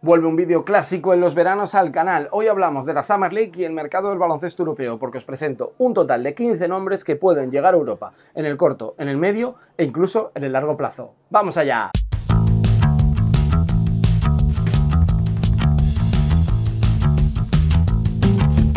Vuelve un vídeo clásico en los veranos al canal. Hoy hablamos de la Summer League y el mercado del baloncesto europeo, porque os presento un total de 15 nombres que pueden llegar a Europa, en el corto, en el medio e incluso en el largo plazo. ¡Vamos allá!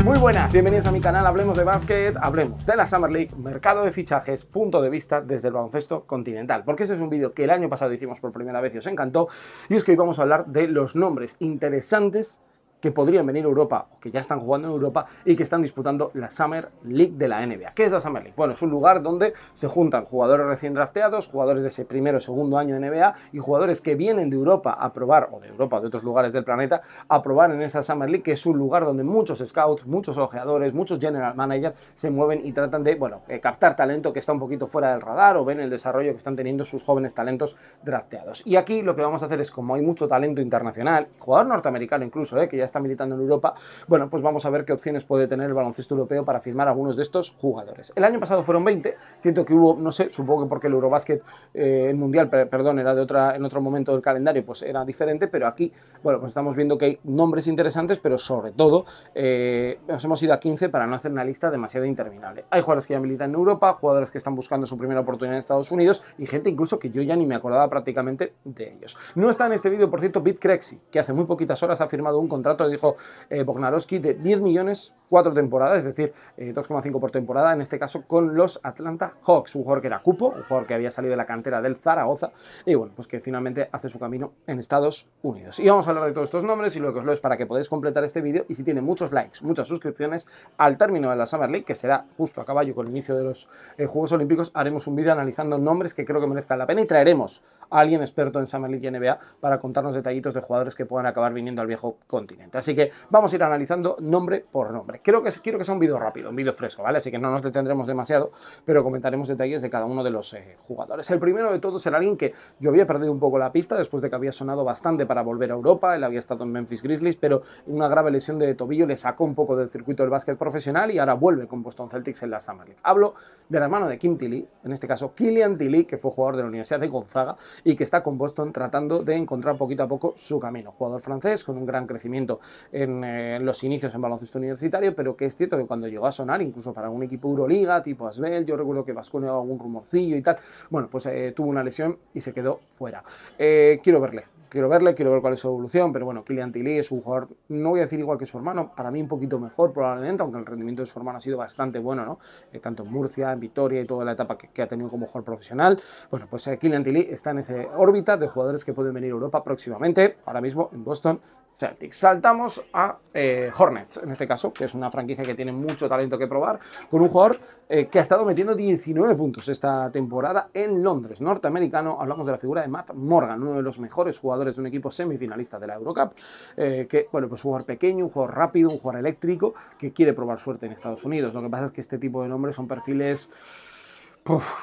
Muy buenas, bienvenidos a mi canal Hablemos de Básquet, hablemos de la Summer League, mercado de fichajes, punto de vista desde el baloncesto continental, porque ese es un vídeo que el año pasado hicimos por primera vez y os encantó, y es que hoy vamos a hablar de los nombres interesantes que podrían venir a Europa o que ya están jugando en Europa y que están disputando la Summer League de la NBA. ¿Qué es la Summer League? Bueno, es un lugar donde se juntan jugadores recién drafteados, jugadores de ese primero o segundo año NBA y jugadores que vienen de Europa a probar, o de Europa o de otros lugares del planeta, a probar en esa Summer League, que es un lugar donde muchos scouts, muchos ojeadores, muchos general managers se mueven y tratan de, bueno, eh, captar talento que está un poquito fuera del radar o ven el desarrollo que están teniendo sus jóvenes talentos drafteados. Y aquí lo que vamos a hacer es, como hay mucho talento internacional, jugador norteamericano incluso, eh, que ya está militando en Europa, bueno, pues vamos a ver qué opciones puede tener el baloncesto europeo para firmar algunos de estos jugadores. El año pasado fueron 20, siento que hubo, no sé, supongo que porque el Eurobasket, eh, Mundial, perdón, era de otra, en otro momento del calendario, pues era diferente, pero aquí, bueno, pues estamos viendo que hay nombres interesantes, pero sobre todo eh, nos hemos ido a 15 para no hacer una lista demasiado interminable. Hay jugadores que ya militan en Europa, jugadores que están buscando su primera oportunidad en Estados Unidos y gente incluso que yo ya ni me acordaba prácticamente de ellos. No está en este vídeo, por cierto, Bit que hace muy poquitas horas ha firmado un contrato dijo eh, Bognarowski, de 10 millones cuatro temporadas, es decir, 2,5 eh, por temporada, en este caso con los Atlanta Hawks, un jugador que era cupo, un jugador que había salido de la cantera del Zaragoza y bueno, pues que finalmente hace su camino en Estados Unidos. Y vamos a hablar de todos estos nombres y lo que os lo es para que podáis completar este vídeo y si tiene muchos likes, muchas suscripciones, al término de la Summer League, que será justo a caballo con el inicio de los eh, Juegos Olímpicos, haremos un vídeo analizando nombres que creo que merezcan la pena y traeremos a alguien experto en Summer League y NBA para contarnos detallitos de jugadores que puedan acabar viniendo al viejo continente. Así que vamos a ir analizando nombre por nombre. Creo que, quiero que sea un vídeo rápido, un vídeo fresco, ¿vale? Así que no nos detendremos demasiado, pero comentaremos detalles de cada uno de los eh, jugadores. El primero de todos era alguien que yo había perdido un poco la pista después de que había sonado bastante para volver a Europa, él había estado en Memphis Grizzlies, pero una grave lesión de tobillo le sacó un poco del circuito del básquet profesional y ahora vuelve con Boston Celtics en la Summer League. Hablo del hermano de Kim Tilly, en este caso Killian Tilly, que fue jugador de la Universidad de Gonzaga y que está con Boston tratando de encontrar poquito a poco su camino. Jugador francés con un gran crecimiento en eh, los inicios en baloncesto universitario, pero que es cierto que cuando llegó a sonar, incluso para un equipo Euroliga, tipo Asbel, yo recuerdo que Vasconia algún rumorcillo y tal, bueno, pues eh, tuvo una lesión y se quedó fuera. Eh, quiero verle, quiero verle, quiero ver cuál es su evolución, pero bueno, Kylian Tilly es un jugador, no voy a decir igual que su hermano, para mí un poquito mejor probablemente, aunque el rendimiento de su hermano ha sido bastante bueno, ¿no? Eh, tanto en Murcia, en Vitoria y toda la etapa que, ha tenido como jugador profesional. Bueno, pues eh, Kylian Tilly está en esa órbita de jugadores que pueden venir a Europa próximamente, ahora mismo en Boston Celtics. Saltamos a eh, Hornets, en este caso, que es una franquicia que tiene mucho talento que probar, con un jugador eh, que ha estado metiendo 19 puntos esta temporada en Londres, norteamericano. Hablamos de la figura de Matt Morgan, uno de los mejores jugadores de un equipo semifinalista de la Eurocup, eh, que, bueno, pues un jugador pequeño, un jugador rápido, un jugador eléctrico, que quiere probar suerte en Estados Unidos. Lo que pasa es que este tipo de nombres son perfiles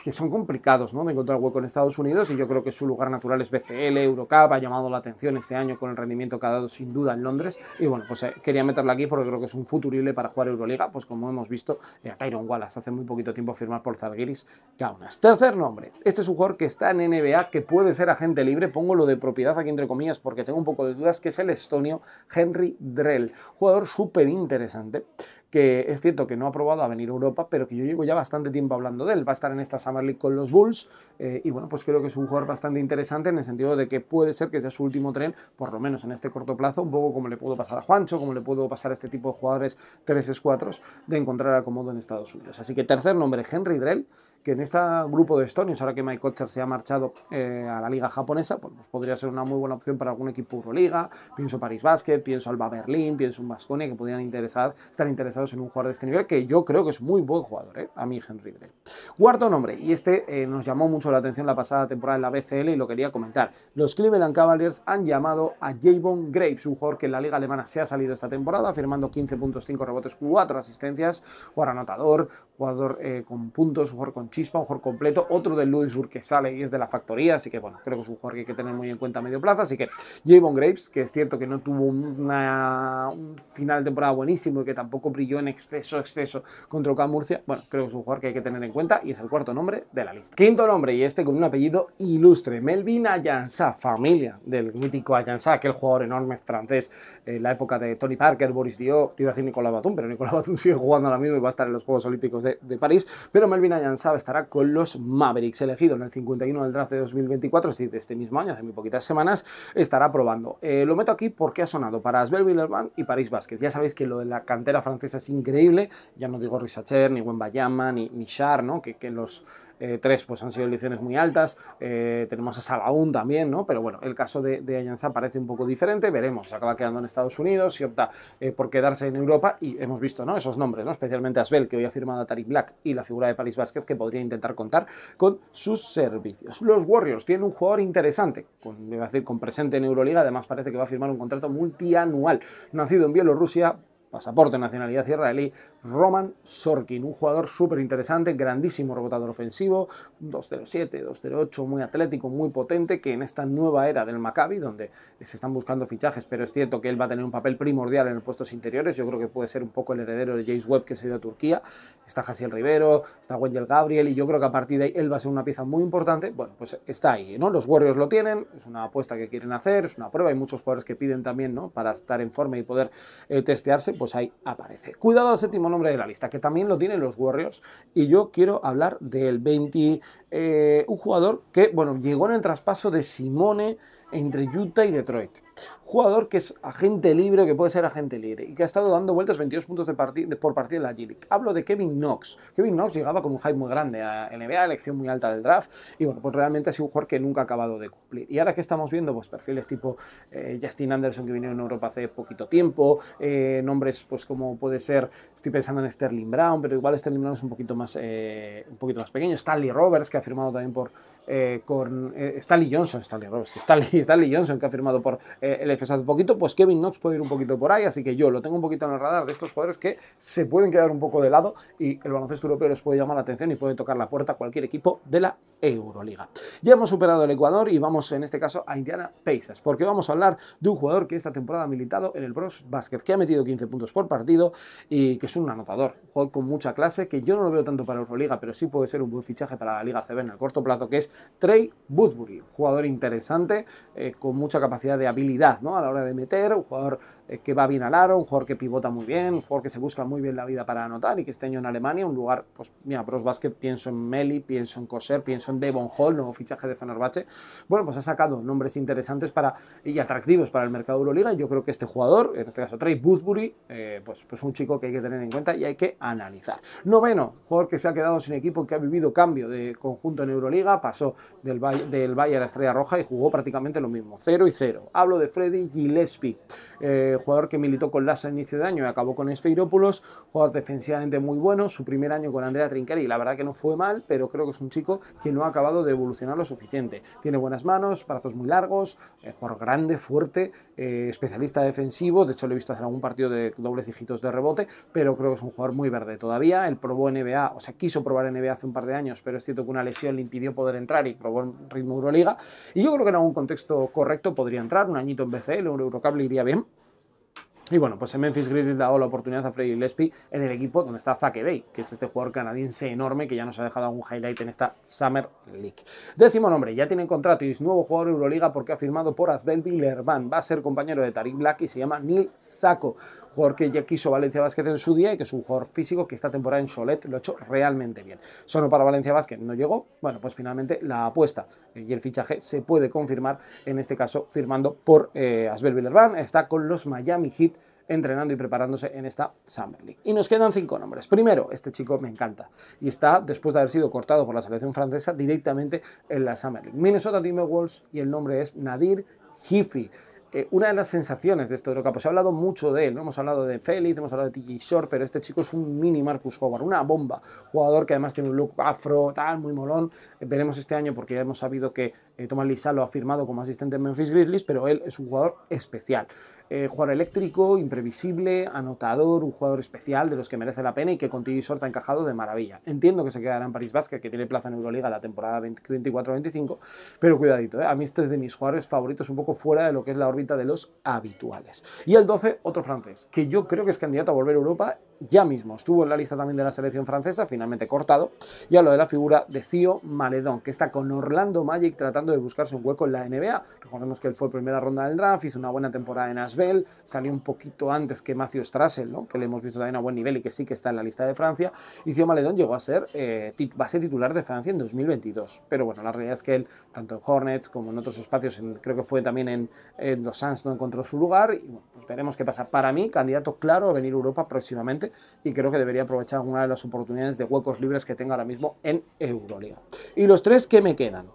que son complicados ¿no? de encontrar hueco en Estados Unidos y yo creo que su lugar natural es BCL, Eurocup, ha llamado la atención este año con el rendimiento que ha dado sin duda en Londres y bueno, pues eh, quería meterlo aquí porque creo que es un futurible para jugar Euroliga, pues como hemos visto eh, a Tyron Wallace hace muy poquito tiempo firmar por Zalgiris Kaunas. Tercer nombre, este es un jugador que está en NBA, que puede ser agente libre, pongo lo de propiedad aquí entre comillas porque tengo un poco de dudas, que es el estonio Henry Drell, jugador súper interesante que es cierto que no ha probado a venir a Europa, pero que yo llevo ya bastante tiempo hablando de él. Va a estar en esta Summer League con los Bulls eh, y bueno, pues creo que es un jugador bastante interesante en el sentido de que puede ser que sea su último tren, por lo menos en este corto plazo, un poco como le puedo pasar a Juancho, como le puedo pasar a este tipo de jugadores 3-4, de encontrar acomodo en Estados Unidos. Así que tercer nombre, Henry Drell que en este grupo de estonios, ahora que Mike Kocher se ha marchado eh, a la liga japonesa, pues, pues, podría ser una muy buena opción para algún equipo Euroliga, pienso París Basket, pienso Alba Berlín, pienso un basconia que podrían estar interesados en un jugador de este nivel, que yo creo que es muy buen jugador, ¿eh? a mí Henry Dre. Cuarto nombre, y este eh, nos llamó mucho la atención la pasada temporada en la BCL y lo quería comentar. Los Cleveland Cavaliers han llamado a Javon Graves, un jugador que en la liga alemana se ha salido esta temporada, firmando 15.5 rebotes, 4 asistencias, jugador anotador, jugador eh, con puntos, jugador con chispa, un jugador completo. Otro de Louisburg que sale y es de la factoría, así que bueno, creo que es un jugador que hay que tener muy en cuenta a medio plazo. Así que Javon Graves, que es cierto que no tuvo una, un final de temporada buenísimo y que tampoco brilló en exceso, exceso contra Oca Murcia, bueno, creo que es un jugador que hay que tener en cuenta y es el cuarto nombre de la lista. Quinto nombre, y este con un apellido ilustre, Melvin Ayansa, familia del mítico Ayansa, aquel jugador enorme francés en eh, la época de Tony Parker, Boris Dio, iba a decir Nicolás Batum, pero Nicolás Batum sigue jugando ahora mismo y va a estar en los Juegos Olímpicos de, París, pero Melvin Ayansa estará con los Mavericks. Elegido en el 51 del draft de 2024, es decir, de este mismo año, hace muy poquitas semanas, estará probando. Eh, lo meto aquí porque ha sonado para Asbel y París Vázquez. Ya sabéis que lo de la cantera francesa es increíble, ya no digo Risacher, ni Wenbayama, ni, ni Char, ¿no? que, que los eh, tres pues han sido elecciones muy altas, eh, tenemos a Salaún también, ¿no? Pero bueno, el caso de, de parece un poco diferente, veremos, se acaba quedando en Estados Unidos, si opta eh, por quedarse en Europa y hemos visto, ¿no? Esos nombres, ¿no? Especialmente Asbel, que hoy ha firmado a Tariq Black y la figura de Paris Vázquez que podría intentar contar con sus servicios. Los Warriors tienen un jugador interesante, con, decir, con presente en Euroliga, además parece que va a firmar un contrato multianual, nacido en Bielorrusia, pasaporte, nacionalidad israelí, Roman Sorkin, un jugador súper interesante, grandísimo rebotador ofensivo, 2-0-7, 207, 208, muy atlético, muy potente, que en esta nueva era del Maccabi, donde se están buscando fichajes, pero es cierto que él va a tener un papel primordial en los puestos interiores, yo creo que puede ser un poco el heredero de James Webb que se dio a Turquía, está Jaciel Rivero, está Wendell Gabriel, y yo creo que a partir de ahí él va a ser una pieza muy importante, bueno, pues está ahí, ¿no? Los Warriors lo tienen, es una apuesta que quieren hacer, es una prueba, hay muchos jugadores que piden también, ¿no? Para estar en forma y poder eh, testearse, pues pues ahí aparece. Cuidado al séptimo nombre de la lista, que también lo tienen los Warriors, y yo quiero hablar del 20, eh, un jugador que, bueno, llegó en el traspaso de Simone entre Utah y Detroit. Jugador que es agente libre, que puede ser agente libre, y que ha estado dando vueltas 22 puntos de por partido en la G-League. Hablo de Kevin Knox. Kevin Knox llegaba con un hype muy grande a NBA, elección muy alta del draft, y bueno, pues realmente ha sido un jugador que nunca ha acabado de cumplir. Y ahora que estamos viendo, pues perfiles tipo eh, Justin Anderson, que vino en Europa hace poquito tiempo, eh, nombres pues como puede ser, estoy pensando en Sterling Brown, pero igual Sterling Brown es un poquito más, eh, un poquito más pequeño, Stanley Roberts, que ha firmado también por, con, Stanley Johnson, Stanley Roberts, Stanley Johnson, que ha firmado por eh, el FSA un poquito, pues Kevin Knox puede ir un poquito por ahí, así que yo lo tengo un poquito en el radar de estos jugadores que se pueden quedar un poco de lado y el baloncesto europeo les puede llamar la atención y puede tocar la puerta a cualquier equipo de la Euroliga. Ya hemos superado el Ecuador y vamos en este caso a Indiana Paisas porque vamos a hablar de un jugador que esta temporada ha militado en el Bros Basket, que ha metido 15 puntos por partido y que es un anotador, un jugador con mucha clase, que yo no lo veo tanto para Euroliga, pero sí puede ser un buen fichaje para la Liga CB en el corto plazo, que es Trey Woodbury, jugador interesante, eh, con mucha capacidad de habilidad a la hora de meter, un jugador eh, que va bien al aro, un jugador que pivota muy bien, un jugador que se busca muy bien la vida para anotar y que este año en Alemania, un lugar, pues mira, Bros Basket, pienso en Meli, pienso en coser pienso en Devon Hall, nuevo fichaje de Fenerbahce, bueno, pues ha sacado nombres interesantes para, y atractivos para el mercado de Euroliga, y yo creo que este jugador, en este caso Trey Boothbury, eh, pues, pues un chico que hay que tener en cuenta y hay que analizar. Noveno, jugador que se ha quedado sin equipo, que ha vivido cambio de conjunto en Euroliga, pasó del, del Bayern a Estrella Roja y jugó prácticamente lo mismo, 0 y 0. Hablo de Freddy Gillespie, eh, jugador que militó con Lassa a inicio de año y acabó con Esfeirópolos, jugador defensivamente muy bueno, su primer año con Andrea y la verdad que no fue mal, pero creo que es un chico que no ha acabado de evolucionar lo suficiente. Tiene buenas manos, brazos muy largos, eh, jugador grande, fuerte, eh, especialista defensivo, de hecho lo he visto hacer algún partido de dobles dígitos de rebote, pero creo que es un jugador muy verde todavía, él probó NBA, o sea, quiso probar NBA hace un par de años, pero es cierto que una lesión le impidió poder entrar y probó en ritmo Euroliga, y yo creo que en algún contexto correcto podría entrar, un añito en BCL, un Eurocable iría bien. Y bueno, pues en Memphis Grizzlies le ha dado la oportunidad a Freddy Gillespie en el equipo donde está Zach Day, que es este jugador canadiense enorme que ya nos ha dejado algún highlight en esta Summer League. Décimo nombre, ya tiene contrato y es nuevo jugador de Euroliga porque ha firmado por Asbel Villerban. Va a ser compañero de Tariq Black y se llama Neil Sacco, jugador que ya quiso Valencia Basket en su día y que es un jugador físico que esta temporada en Cholet lo ha hecho realmente bien. Solo para Valencia Basket no llegó, bueno, pues finalmente la apuesta y el fichaje se puede confirmar, en este caso firmando por eh, Asbel Villerban. Está con los Miami Heat entrenando y preparándose en esta Summer League. Y nos quedan cinco nombres. Primero, este chico me encanta y está, después de haber sido cortado por la selección francesa, directamente en la Summer League. Minnesota Timberwolves y el nombre es Nadir Hifi. Eh, una de las sensaciones de este que pues ha hablado mucho de él, ¿no? hemos hablado de Félix, hemos hablado de Tiki Short, pero este chico es un mini Marcus Howard, una bomba, jugador que además tiene un look afro, tal, muy molón, eh, veremos este año porque ya hemos sabido que Tomás eh, Thomas Lisa lo ha firmado como asistente en Memphis Grizzlies, pero él es un jugador especial, jugador eléctrico, imprevisible, anotador, un jugador especial de los que merece la pena y que con Tiki Short ha encajado de maravilla. Entiendo que se quedará en París Basket, que tiene plaza en Euroliga la temporada 24-25, pero cuidadito, a mí este es de mis jugadores favoritos, un poco fuera de lo que es la de los habituales. Y el 12, otro francés, que yo creo que es candidato a volver a Europa ya mismo estuvo en la lista también de la selección francesa, finalmente cortado, y a lo de la figura de Cío Maledón, que está con Orlando Magic tratando de buscarse un hueco en la NBA. Recordemos que él fue primera ronda del draft, hizo una buena temporada en Asbel, salió un poquito antes que Matthew Strassel, ¿no? que le hemos visto también a buen nivel y que sí que está en la lista de Francia, y Cío Maledón llegó a ser eh, base titular de Francia en 2022. Pero bueno, la realidad es que él, tanto en Hornets como en otros espacios, creo que fue también en, los Suns, no encontró su lugar, y bueno, pues veremos qué pasa. Para mí, candidato claro a venir a Europa próximamente y creo que debería aprovechar alguna de las oportunidades de huecos libres que tenga ahora mismo en Euroliga. Y los tres que me quedan.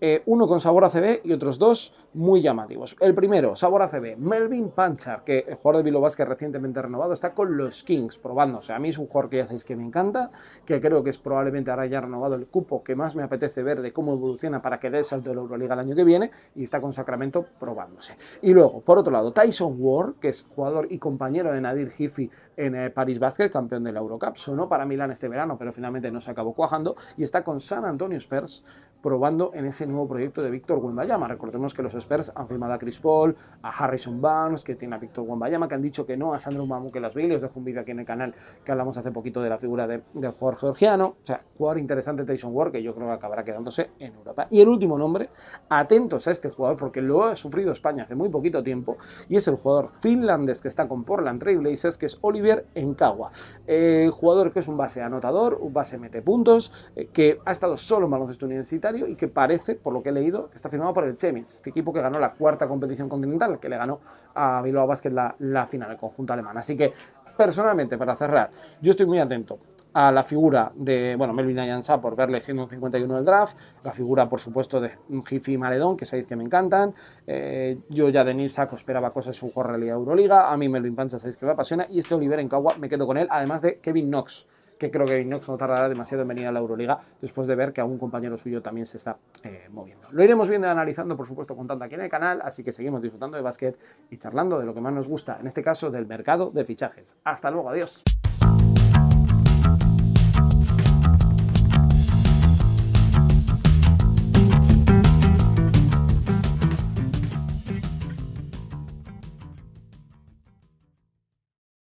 Eh, uno con sabor ACB y otros dos muy llamativos. El primero, sabor ACB, Melvin Panchar, que el eh, jugador de Bilbao recientemente renovado, está con los Kings probándose. A mí es un jugador que ya sabéis que me encanta, que creo que es probablemente ahora ya renovado el cupo que más me apetece ver de cómo evoluciona para que dé el salto de la Euroliga el año que viene y está con Sacramento probándose. Y luego, por otro lado, Tyson Ward, que es jugador y compañero de Nadir Hifi en eh, Paris París Basket, campeón de la Eurocup, sonó para Milán este verano, pero finalmente no se acabó cuajando y está con San Antonio Spurs probando en ese nuevo proyecto de Víctor Wembayama. Recordemos que los Spurs han firmado a Chris Paul, a Harrison Barnes, que tiene a Víctor Wembayama, que han dicho que no a Sandro Mamu que las y Os dejo un vídeo aquí en el canal que hablamos hace poquito de la figura del jugador georgiano. O sea, jugador interesante Tyson Ward, que yo creo que acabará quedándose en Europa. Y el último nombre, atentos a este jugador, porque lo ha sufrido España hace muy poquito tiempo, y es el jugador finlandés que está con Portland Trail Blazers, que es Olivier Enkawa. Eh, jugador que es un base anotador, un base mete puntos, eh, que ha estado solo en baloncesto universitario y que parece por lo que he leído, que está firmado por el Chemins este equipo que ganó la cuarta competición continental, que le ganó a Bilbao Basket la, final, el conjunto alemán. Así que, personalmente, para cerrar, yo estoy muy atento a la figura de, bueno, Melvin Ayansa por verle siendo un 51 del draft, la figura, por supuesto, de Jiffy y Maledón, que sabéis que me encantan, eh, yo ya de Nils Saco esperaba cosas en su juego realidad Euroliga, a mí Melvin Pancha sabéis que me apasiona, y este Oliver Encagua me quedo con él, además de Kevin Knox, que creo que Inox no tardará demasiado en venir a la Euroliga después de ver que algún compañero suyo también se está eh, moviendo. Lo iremos viendo y analizando, por supuesto, contando aquí en el canal, así que seguimos disfrutando de básquet y charlando de lo que más nos gusta, en este caso del mercado de fichajes. Hasta luego, adiós.